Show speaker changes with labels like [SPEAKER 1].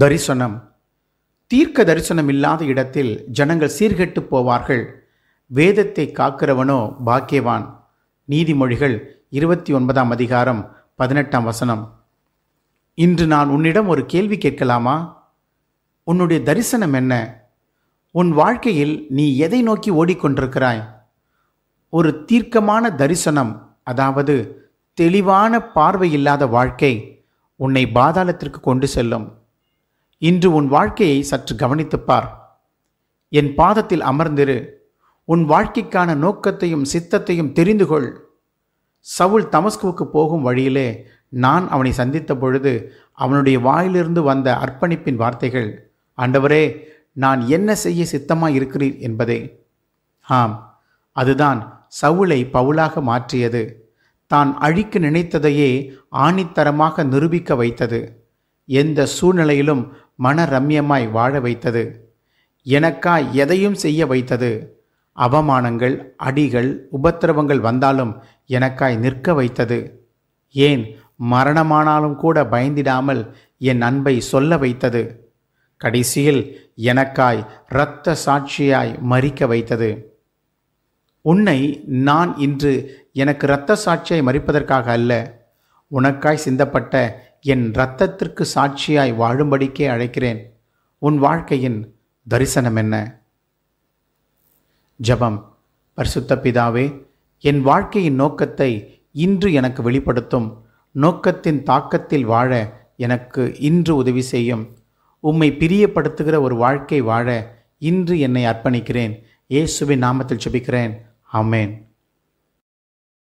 [SPEAKER 1] தரிசனம் தீர்க்க தரிசனம் இல்லாத இடத்தில் ஜனங்கள் சீர்கெட்டு போவார்கள் வேதத்தை காக்கிறவனோ பாக்கியவான் நீதிமொழிகள் இருபத்தி ஒன்பதாம் அதிகாரம் பதினெட்டாம் வசனம் இன்று நான் உன்னிடம் ஒரு கேள்வி கேட்கலாமா உன்னுடைய தரிசனம் என்ன உன் வாழ்க்கையில் நீ எதை நோக்கி ஓடிக்கொண்டிருக்கிறாய் ஒரு தீர்க்கமான தரிசனம் அதாவது தெளிவான பார்வை இல்லாத வாழ்க்கை உன்னை பாதாளத்திற்கு கொண்டு செல்லும் இன்று உன் வாழ்க்கையை சற்று கவனித்துப்பார் என் பாதத்தில் அமர்ந்திரு உன் வாழ்க்கைக்கான நோக்கத்தையும் சித்தத்தையும் தெரிந்து கொள் சவுல் தமஸ்குவுக்கு போகும் வழியிலே நான் அவனை சந்தித்த பொழுது அவனுடைய வாயிலிருந்து வந்த அர்ப்பணிப்பின் வார்த்தைகள் ஆண்டவரே நான் என்ன செய்ய சித்தமாக இருக்கிறீர் என்பதே ஆம் அதுதான் சவுளை பவுலாக மாற்றியது தான் அழிக்க நினைத்ததையே ஆணித்தரமாக நிரூபிக்க வைத்தது எந்த சூழ்நிலையிலும் மன ரம்யமாய் வாழ வைத்தது எனக்காய் எதையும் செய்ய வைத்தது அவமானங்கள் அடிகள் உபத்திரவங்கள் வந்தாலும் எனக்காய் நிற்க வைத்தது ஏன் மரணமானாலும் கூட பயந்திடாமல் என் அன்பை சொல்ல வைத்தது கடைசியில் எனக்காய் இரத்த சாட்சியாய் மறிக்க வைத்தது உன்னை நான் இன்று எனக்கு இரத்த சாட்சியை மறிப்பதற்காக அல்ல உனக்காய் சிந்தப்பட்ட என் இரத்தத்திற்கு சாட்சியாய் வாழும்படிக்கே அழைக்கிறேன் உன் வாழ்க்கையின் தரிசனம் என்ன ஜபம் பரிசுத்த பிதாவே என் வாழ்க்கையின் நோக்கத்தை இன்று எனக்கு வெளிப்படுத்தும் நோக்கத்தின் தாக்கத்தில் வாழ எனக்கு இன்று உதவி செய்யும் உம்மை பிரியப்படுத்துகிற ஒரு வாழ்க்கை வாழ இன்று என்னை அர்ப்பணிக்கிறேன் இயேசுவின் நாமத்தில் சுபிக்கிறேன் ஆமேன்